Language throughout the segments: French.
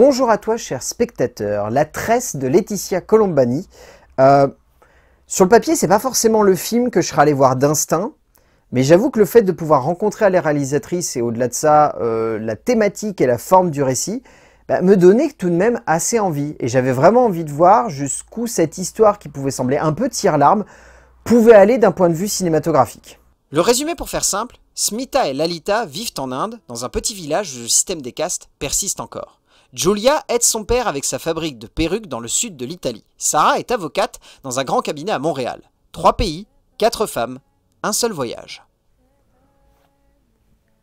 Bonjour à toi, cher spectateur. La tresse de Laetitia Colombani. Euh, sur le papier, c'est pas forcément le film que je serais allé voir d'instinct, mais j'avoue que le fait de pouvoir rencontrer les réalisatrices et au-delà de ça, euh, la thématique et la forme du récit, bah, me donnait tout de même assez envie. Et j'avais vraiment envie de voir jusqu'où cette histoire qui pouvait sembler un peu tire-larme pouvait aller d'un point de vue cinématographique. Le résumé pour faire simple, Smita et Lalita vivent en Inde, dans un petit village où le système des castes persiste encore. Giulia aide son père avec sa fabrique de perruques dans le sud de l'Italie. Sarah est avocate dans un grand cabinet à Montréal. Trois pays, quatre femmes, un seul voyage.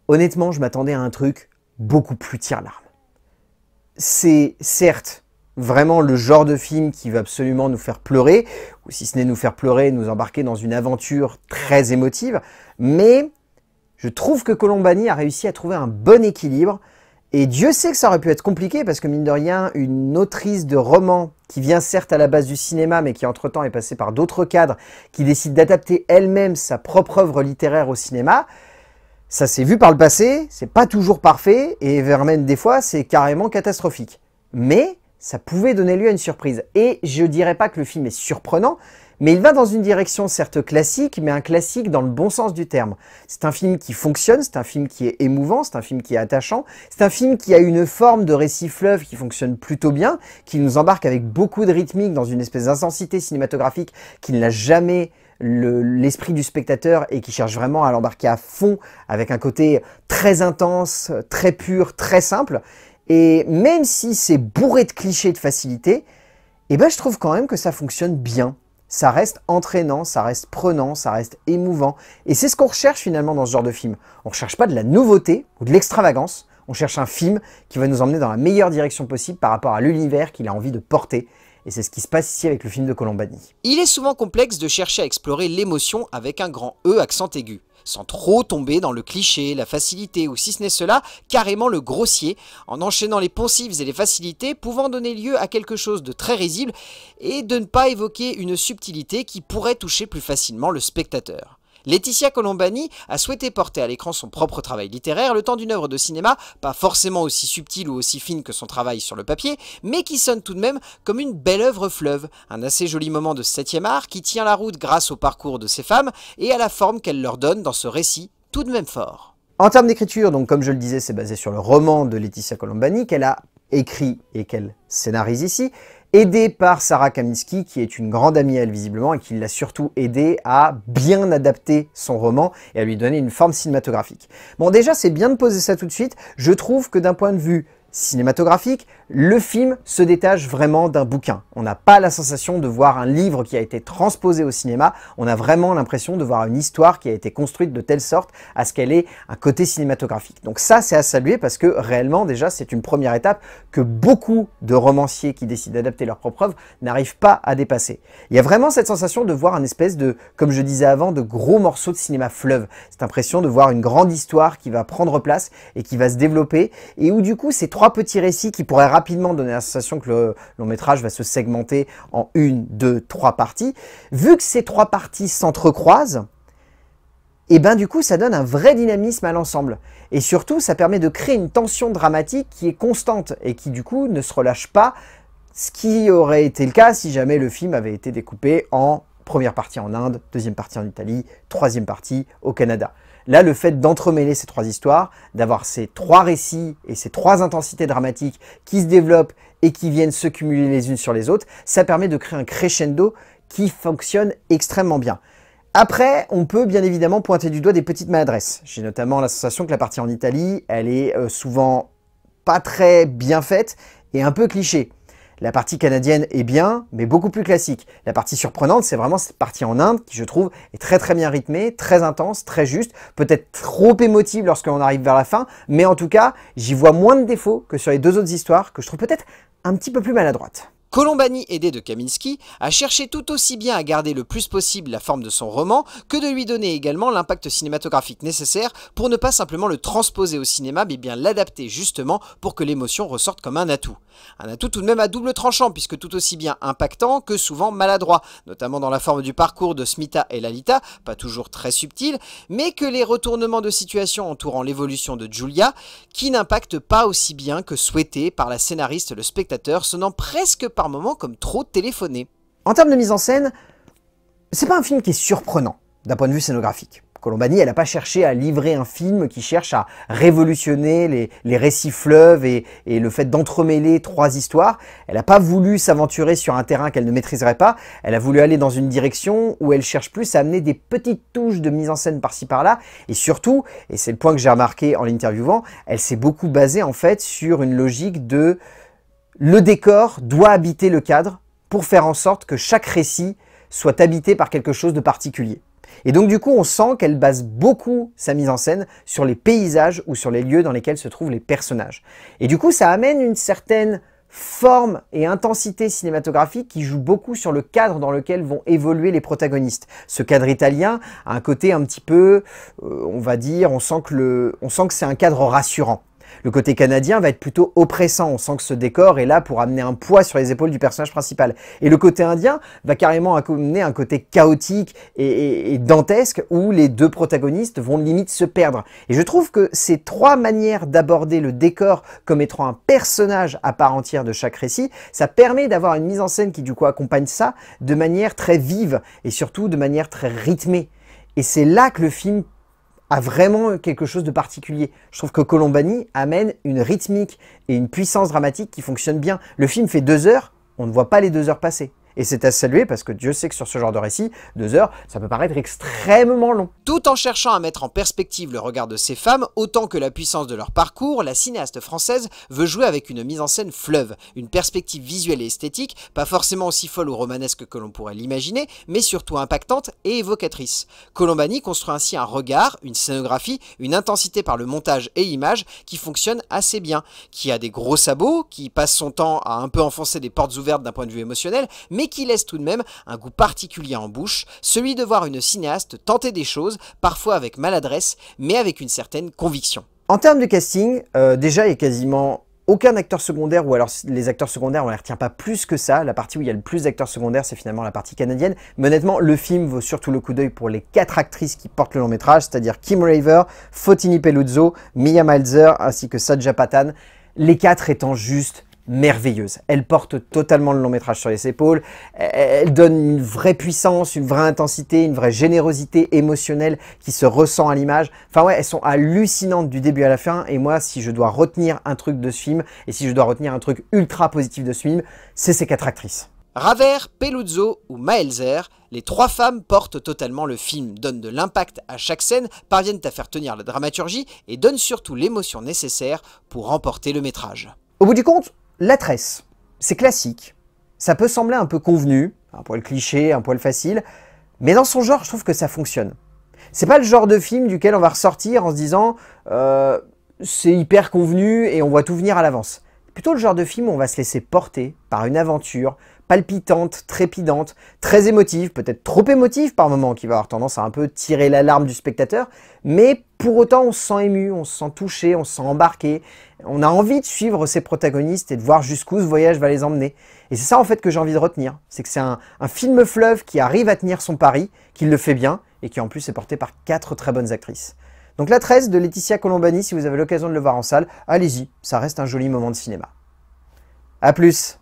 Honnêtement, je m'attendais à un truc beaucoup plus tire-larme. C'est certes vraiment le genre de film qui va absolument nous faire pleurer, ou si ce n'est nous faire pleurer, nous embarquer dans une aventure très émotive, mais je trouve que Colombani a réussi à trouver un bon équilibre et Dieu sait que ça aurait pu être compliqué parce que mine de rien, une autrice de roman qui vient certes à la base du cinéma mais qui entre-temps est passée par d'autres cadres, qui décide d'adapter elle-même sa propre œuvre littéraire au cinéma, ça s'est vu par le passé, c'est pas toujours parfait et même des fois c'est carrément catastrophique. Mais ça pouvait donner lieu à une surprise. Et je dirais pas que le film est surprenant, mais il va dans une direction certes classique, mais un classique dans le bon sens du terme. C'est un film qui fonctionne, c'est un film qui est émouvant, c'est un film qui est attachant, c'est un film qui a une forme de récit fleuve qui fonctionne plutôt bien, qui nous embarque avec beaucoup de rythmique dans une espèce d'intensité cinématographique qui ne l'a jamais l'esprit du spectateur et qui cherche vraiment à l'embarquer à fond avec un côté très intense, très pur, très simple. Et même si c'est bourré de clichés de facilité, eh ben je trouve quand même que ça fonctionne bien ça reste entraînant, ça reste prenant, ça reste émouvant. Et c'est ce qu'on recherche finalement dans ce genre de film. On ne recherche pas de la nouveauté ou de l'extravagance, on cherche un film qui va nous emmener dans la meilleure direction possible par rapport à l'univers qu'il a envie de porter et c'est ce qui se passe ici avec le film de Colombani. Il est souvent complexe de chercher à explorer l'émotion avec un grand E accent aigu sans trop tomber dans le cliché, la facilité ou si ce n'est cela, carrément le grossier, en enchaînant les poncifs et les facilités pouvant donner lieu à quelque chose de très risible et de ne pas évoquer une subtilité qui pourrait toucher plus facilement le spectateur. Laetitia Colombani a souhaité porter à l'écran son propre travail littéraire, le temps d'une œuvre de cinéma, pas forcément aussi subtile ou aussi fine que son travail sur le papier, mais qui sonne tout de même comme une belle œuvre fleuve, un assez joli moment de 7 art qui tient la route grâce au parcours de ces femmes et à la forme qu'elle leur donne dans ce récit tout de même fort. En termes d'écriture, donc comme je le disais, c'est basé sur le roman de Laetitia Colombani qu'elle a écrit et qu'elle scénarise ici, aidé par Sarah Kaminsky, qui est une grande amie elle visiblement, et qui l'a surtout aidé à bien adapter son roman et à lui donner une forme cinématographique. Bon déjà, c'est bien de poser ça tout de suite, je trouve que d'un point de vue cinématographique, le film se détache vraiment d'un bouquin. On n'a pas la sensation de voir un livre qui a été transposé au cinéma, on a vraiment l'impression de voir une histoire qui a été construite de telle sorte à ce qu'elle ait un côté cinématographique. Donc ça, c'est à saluer parce que réellement, déjà, c'est une première étape que beaucoup de romanciers qui décident d'adapter leur propre œuvre n'arrivent pas à dépasser. Il y a vraiment cette sensation de voir un espèce de, comme je disais avant, de gros morceaux de cinéma fleuve. Cette impression de voir une grande histoire qui va prendre place et qui va se développer et où du coup, ces trois petits récits qui pourraient rapidement donner la sensation que le long métrage va se segmenter en une, deux, trois parties. Vu que ces trois parties s'entrecroisent, et eh ben du coup ça donne un vrai dynamisme à l'ensemble. Et surtout ça permet de créer une tension dramatique qui est constante et qui du coup ne se relâche pas, ce qui aurait été le cas si jamais le film avait été découpé en Première partie en Inde, deuxième partie en Italie, troisième partie au Canada. Là, le fait d'entremêler ces trois histoires, d'avoir ces trois récits et ces trois intensités dramatiques qui se développent et qui viennent se cumuler les unes sur les autres, ça permet de créer un crescendo qui fonctionne extrêmement bien. Après, on peut bien évidemment pointer du doigt des petites maladresses. J'ai notamment la sensation que la partie en Italie, elle est euh, souvent pas très bien faite et un peu clichée. La partie canadienne est bien, mais beaucoup plus classique. La partie surprenante, c'est vraiment cette partie en Inde qui, je trouve, est très très bien rythmée, très intense, très juste, peut-être trop émotive l'on arrive vers la fin, mais en tout cas, j'y vois moins de défauts que sur les deux autres histoires que je trouve peut-être un petit peu plus maladroites. Colombani, aidé de Kaminski, a cherché tout aussi bien à garder le plus possible la forme de son roman que de lui donner également l'impact cinématographique nécessaire pour ne pas simplement le transposer au cinéma mais bien l'adapter justement pour que l'émotion ressorte comme un atout. Un atout tout de même à double tranchant puisque tout aussi bien impactant que souvent maladroit, notamment dans la forme du parcours de Smita et Lalita, pas toujours très subtil, mais que les retournements de situation entourant l'évolution de Julia, qui n'impactent pas aussi bien que souhaité par la scénariste le spectateur, sonnant presque par moment comme trop téléphoné. En termes de mise en scène, c'est pas un film qui est surprenant d'un point de vue scénographique. Colombani, elle n'a pas cherché à livrer un film qui cherche à révolutionner les, récits fleuves et, et le fait d'entremêler trois histoires. Elle n'a pas voulu s'aventurer sur un terrain qu'elle ne maîtriserait pas. Elle a voulu aller dans une direction où elle cherche plus à amener des petites touches de mise en scène par-ci par-là. Et surtout, et c'est le point que j'ai remarqué en l'interviewant, elle s'est beaucoup basée en fait sur une logique de le décor doit habiter le cadre pour faire en sorte que chaque récit soit habité par quelque chose de particulier. Et donc du coup, on sent qu'elle base beaucoup sa mise en scène sur les paysages ou sur les lieux dans lesquels se trouvent les personnages. Et du coup, ça amène une certaine forme et intensité cinématographique qui joue beaucoup sur le cadre dans lequel vont évoluer les protagonistes. Ce cadre italien a un côté un petit peu, euh, on va dire, on sent que c'est un cadre rassurant. Le côté canadien va être plutôt oppressant, on sent que ce décor est là pour amener un poids sur les épaules du personnage principal. Et le côté indien va carrément amener un côté chaotique et, dantesque où les deux protagonistes vont limite se perdre. Et je trouve que ces trois manières d'aborder le décor comme étant un personnage à part entière de chaque récit, ça permet d'avoir une mise en scène qui du coup accompagne ça de manière très vive et surtout de manière très rythmée. Et c'est là que le film a vraiment quelque chose de particulier. Je trouve que Colombani amène une rythmique et une puissance dramatique qui fonctionnent bien. Le film fait deux heures, on ne voit pas les deux heures passer. Et c'est à saluer parce que Dieu sait que sur ce genre de récit, deux heures, ça peut paraître extrêmement long. Tout en cherchant à mettre en perspective le regard de ces femmes, autant que la puissance de leur parcours, la cinéaste française veut jouer avec une mise en scène fleuve, une perspective visuelle et esthétique, pas forcément aussi folle ou romanesque que l'on pourrait l'imaginer, mais surtout impactante et évocatrice. Colombani construit ainsi un regard, une scénographie, une intensité par le montage et l'image qui fonctionne assez bien, qui a des gros sabots, qui passe son temps à un peu enfoncer des portes ouvertes d'un point de vue émotionnel, mais et qui laisse tout de même un goût particulier en bouche, celui de voir une cinéaste tenter des choses, parfois avec maladresse, mais avec une certaine conviction. En termes de casting, euh, déjà, il y a quasiment aucun acteur secondaire, ou alors les acteurs secondaires, on les retient pas plus que ça. La partie où il y a le plus d'acteurs secondaires, c'est finalement la partie canadienne. Mais honnêtement, le film vaut surtout le coup d'œil pour les quatre actrices qui portent le long métrage, c'est-à-dire Kim Raver, Fotini Peluzzo, Mia Malzer, ainsi que Sadja Patan. Les quatre étant juste merveilleuse. Elle porte totalement le long métrage sur les épaules, elle donne une vraie puissance, une vraie intensité, une vraie générosité émotionnelle qui se ressent à l'image. Enfin ouais, elles sont hallucinantes du début à la fin et moi si je dois retenir un truc de ce film et si je dois retenir un truc ultra positif de ce film, c'est ces quatre actrices. Raver, Peluzzo ou Maelzer, les trois femmes portent totalement le film, donnent de l'impact à chaque scène, parviennent à faire tenir la dramaturgie et donnent surtout l'émotion nécessaire pour remporter le métrage. Au bout du compte, la tresse, c'est classique. Ça peut sembler un peu convenu, un poil cliché, un poil facile, mais dans son genre, je trouve que ça fonctionne. C'est pas le genre de film duquel on va ressortir en se disant euh, c'est hyper convenu et on voit tout venir à l'avance. Plutôt le genre de film où on va se laisser porter par une aventure palpitante, trépidante, très émotive, peut-être trop émotive par moments, qui va avoir tendance à un peu tirer l'alarme du spectateur, mais pour autant on se sent ému, on se sent touché, on se sent embarqué, on a envie de suivre ses protagonistes et de voir jusqu'où ce voyage va les emmener. Et c'est ça en fait que j'ai envie de retenir, c'est que c'est un, un film fleuve qui arrive à tenir son pari, qui le fait bien, et qui en plus est porté par quatre très bonnes actrices. Donc la 13 de Laetitia Colombani, si vous avez l'occasion de le voir en salle, allez-y, ça reste un joli moment de cinéma. A plus